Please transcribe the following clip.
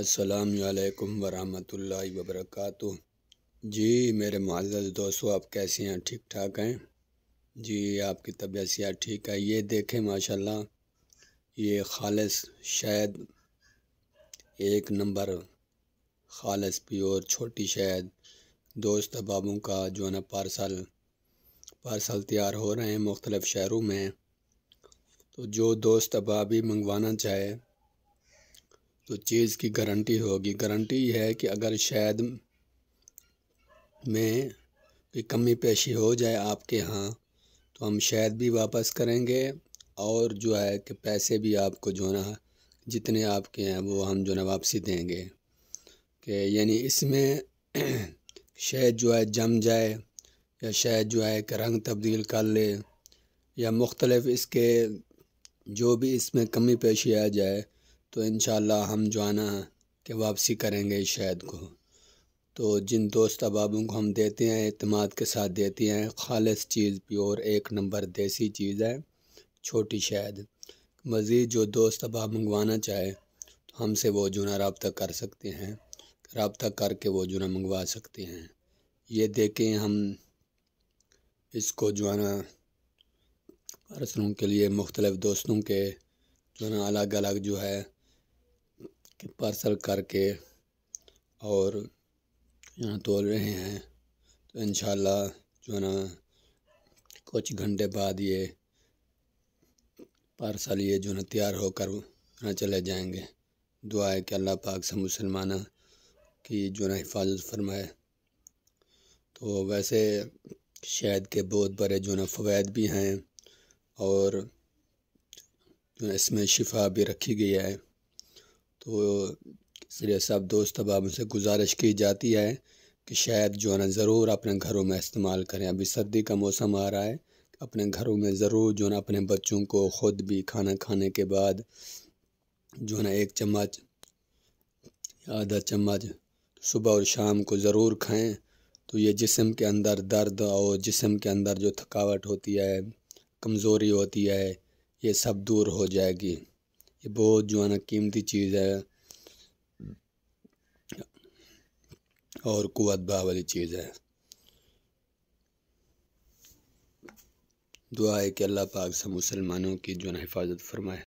असलकम वरहमल वबरक जी मेरे मुआज़ दोस्तों आप कैसे हैं ठीक ठाक हैं जी आपकी तबीयत सियाह ठीक है ये देखें माशाल्लाह ये खालस शायद एक नंबर खालस प्योर छोटी शायद दोस्त बाबू का जो है ना पार्सल पार्सल तैयार हो रहे हैं मुख्तलिफ़ शहरों में तो जो दोस्त अब अभी मंगवाना चाहे तो चीज़ की गारंटी होगी गारंटी है कि अगर शायद में कोई कमी पेशी हो जाए आपके यहाँ तो हम शायद भी वापस करेंगे और जो है कि पैसे भी आपको जो ना जितने आपके हैं वो हम जो ना वापसी देंगे कि यानी इसमें शायद जो है जम जाए या शायद जो है कि रंग तब्दील कर ले या मुख्तलफ़ इसके जो भी इसमें कमी पेशी आ जाए तो इन हम जो आना कि वापसी करेंगे इस शायद को तो जिन दोस्त अबाबों को हम देते हैं अतमाद के साथ देते हैं खालस चीज़ प्योर एक नंबर देसी चीज़ है छोटी शायद मज़ीद जो दोस्त अबाब मंगवाना चाहे तो हमसे वो जो ना रबता कर सकते हैं रबता करके वो जो ना मंगवा सकते हैं ये देखें हम इसको जो है ना रसलों के लिए मुख्तलिफ़ दोस्तों के जो है ना अलग अलग जो है कि पार्सल करके और यहाँ तोल रहे हैं तो इन जो है ना कुछ घंटे बाद ये पार्सल ये जो है तैयार होकर ना चले जाएंगे दुआ है कि अल्लाह पाक से मुसलमान की जो है हिफाजत फरमाए तो वैसे शायद के बहुत बड़े जो ना फवैद भी हैं और जो इसमें शिफा भी रखी गई है तो इसलिए सब दोस्त अब से गुजारिश की जाती है कि शायद जो है ना ज़रूर अपने घरों में इस्तेमाल करें अभी सर्दी का मौसम आ रहा है अपने घरों में ज़रूर जो है ना अपने बच्चों को ख़ुद भी खाना खाने के बाद जो है ना एक चम्मच आधा चम्मच सुबह और शाम को ज़रूर खाएं तो ये जिसम के अंदर दर्द और जिसम के अंदर जो थकावट होती है कमज़ोरी होती है ये सब दूर हो जाएगी ये बहुत जो है ना कीमती चीज़ है और कुत बा वाली चीज़ है दुआ है कि अल्लाह पाक से मुसलमानों की जो है हिफाजत फरमाए